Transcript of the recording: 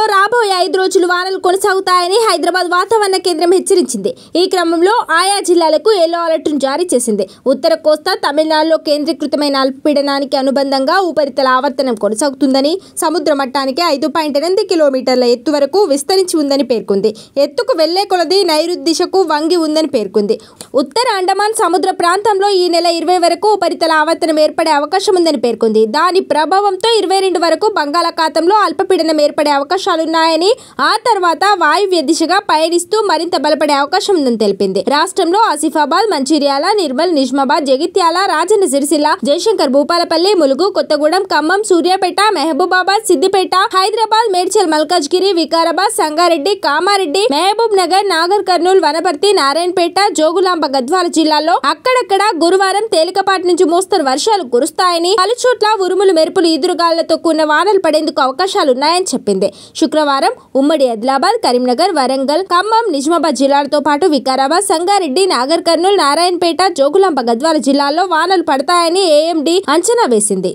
రాష్ట్రంలో రాబోయే ఐదు రోజులు వానలు కొనసాగుతాయని హైదరాబాద్ వాతావరణ కేంద్రం హెచ్చరించింది ఈ క్రమంలో ఆయా జిల్లాలకు ఎల్లో అలర్ట్ను జారీ చేసింది ఉత్తర కోస్తా తమిళనాడులో కేంద్రీకృతమైన అల్పపీడనానికి అనుబంధంగా ఉపరితల ఆవర్తనం కొనసాగుతుందని సముద్ర మట్టానికి ఐదు పాయింట్ ఎనిమిది కిలోమీటర్ల ఎత్తు వరకు విస్తరించి ఉందని పేర్కొంది ఎత్తుకు వెళ్లే కొలది నైరుద్దిశకు వంగి ఉందని పేర్కొంది ఉత్తర అండమాన్ సముద్ర ప్రాంతంలో ఈ నెల ఇరవై వరకు ఉపరితల ఆవర్తనం ఏర్పడే అవకాశం ఉందని పేర్కొంది దాని ప్రభావంతో ఇరవై రెండు వరకు బంగాళాఖాతంలో అల్పపీడనం ఏర్పడే అవకాశం అవకాశాలున్నాయని ఆ తర్వాత వాయువ్య దిశగా పయనిస్తూ మరింత బలపడే అవకాశం ఉందని తెలిపింది రాష్ట్రంలో ఆసిఫాబాద్ మంచిర్యాల నిర్మల్ నిజామాబాద్ జగిత్యాల రాజన్న సిరిసిల్ల జయశంకర్ భూపాలపల్లి ములుగు కొత్తగూడెం ఖమ్మం సూర్యాపేట మహబూబాబాద్ సిద్దిపేట హైదరాబాద్ మేడ్చల్ మల్కాజ్గిరి వికారాబాద్ సంగారెడ్డి కామారెడ్డి మహబూబ్ నగర్ నాగర్ కర్నూలు వనపర్తి నారాయణపేట జోగులాంబ గద్వాల జిల్లాలో అక్కడక్కడ గురువారం తేలికపాటి నుంచి మోస్తరు వర్షాలు కురుస్తాయని పలుచోట్ల ఉరుములు మెరుపులు ఈదురుగాళ్లతో కూడిన వానలు పడేందుకు అవకాశాలున్నాయని చెప్పింది శుక్రవారం ఉమ్మడి ఆదిలాబాద్ కరీంనగర్ వరంగల్ ఖమ్మం నిజామాబాద్ జిల్లాలతో పాటు వికారాబాద్ సంగారెడ్డి నాగర్ కర్నూలు నారాయణపేట జోగులాంబ గద్వాల జిల్లాల్లో వానలు పడతాయని ఏఎండీ అంచనా వేసింది